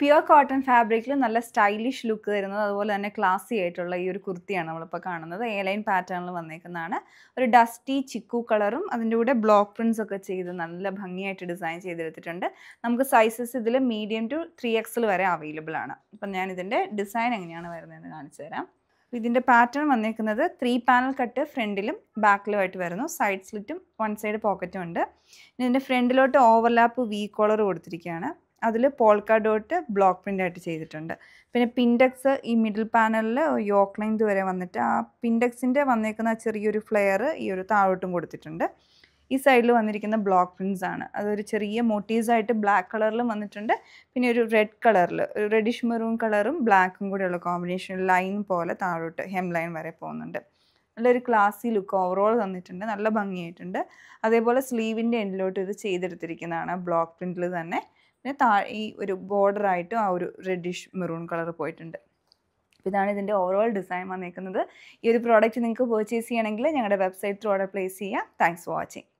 pure cotton ഫാബ്രിക്കിൽ നല്ല stylish look തരുന്നത് അതുപോലെ തന്നെ ക്ലാസി ആയിട്ടുള്ള ഈ ഒരു കുർത്തിയാണ് നമ്മളിപ്പോൾ കാണുന്നത് എ ലൈൻ പാറ്റേണിൽ വന്നേക്കുന്നതാണ് ഒരു ഡസ്റ്റി ചിക്കു കളറും അതിൻ്റെ കൂടെ ബ്ലോക്ക് പ്രിൻസ് ഒക്കെ ചെയ്ത് നല്ല ഭംഗിയായിട്ട് ഡിസൈൻ ചെയ്തെടുത്തിട്ടുണ്ട് നമുക്ക് സൈസസ് ഇതിൽ മീഡിയം ടു ത്രീ എക്സിൽ വരെ അവൈലബിൾ ആണ് അപ്പം ഞാൻ ഇതിൻ്റെ ഡിസൈൻ എങ്ങനെയാണ് വരുന്നതെന്ന് കാണിച്ചു തരാം ഇതിൻ്റെ പാറ്റേൺ വന്നേക്കുന്നത് ത്രീ പാനൽ കട്ട് ഫ്രണ്ടിലും ബാക്കിലുമായിട്ട് വരുന്നു സൈഡ് സ്ലിറ്റും വൺ സൈഡ് പോക്കറ്റും ഉണ്ട് ഇതിൻ്റെ ഫ്രണ്ടിലോട്ട് ഓവർലാപ്പ് വി കോളർ കൊടുത്തിരിക്കുകയാണ് അതിൽ പോൾക്ക ഡോട്ട് ബ്ലോക്ക് പ്രിൻ്റ് ആയിട്ട് ചെയ്തിട്ടുണ്ട് പിന്നെ പിൻഡെക്സ് ഈ മിഡിൽ പാനലിൽ യോക്ക് ലെങ്ത് വരെ വന്നിട്ട് ആ പിൻഡെക്സിൻ്റെ വന്നേക്കുന്ന ചെറിയൊരു ഫ്ലെയർ ഈ ഒരു താഴോട്ടും കൊടുത്തിട്ടുണ്ട് ഈ സൈഡിൽ വന്നിരിക്കുന്ന ബ്ലോക്ക് പ്രിൻസ് ആണ് അതൊരു ചെറിയ മോട്ടീവ്സായിട്ട് ബ്ലാക്ക് കളറിലും വന്നിട്ടുണ്ട് പിന്നെ ഒരു റെഡ് കളറിൽ ഒരു റെഡിഷ് മെറൂൺ കളറും ബ്ലാക്കും കൂടെയുള്ള കോമ്പിനേഷൻ ലൈൻ പോലെ താഴോട്ട് ഹെം ലൈൻ വരെ പോകുന്നുണ്ട് നല്ലൊരു ക്ലാസ്സി ലുക്ക് ഓവറോൾ തന്നിട്ടുണ്ട് നല്ല ഭംഗിയായിട്ടുണ്ട് അതേപോലെ സ്ലീവിൻ്റെ എൻഡിലോട്ട് ഇത് ചെയ്തെടുത്തിരിക്കുന്നതാണ് ബ്ലോക്ക് പ്രിൻറ്റിൽ തന്നെ പിന്നെ താ ഈ ഒരു ബോർഡറായിട്ടും ആ ഒരു റെഡിഷ് മെറൂൺ കളർ പോയിട്ടുണ്ട് ഇതാണ് ഇതിൻ്റെ ഓവറോൾ ഡിസൈൻ വന്നിരിക്കുന്നത് ഈ ഒരു പ്രോഡക്റ്റ് നിങ്ങൾക്ക് പർച്ചേസ് ചെയ്യണമെങ്കിൽ ഞങ്ങളുടെ വെബ്സൈറ്റ് ത്രൂ ഓർഡർ പ്ലേസ് ചെയ്യാം താങ്ക്സ് ഫോർ വാച്ചിങ്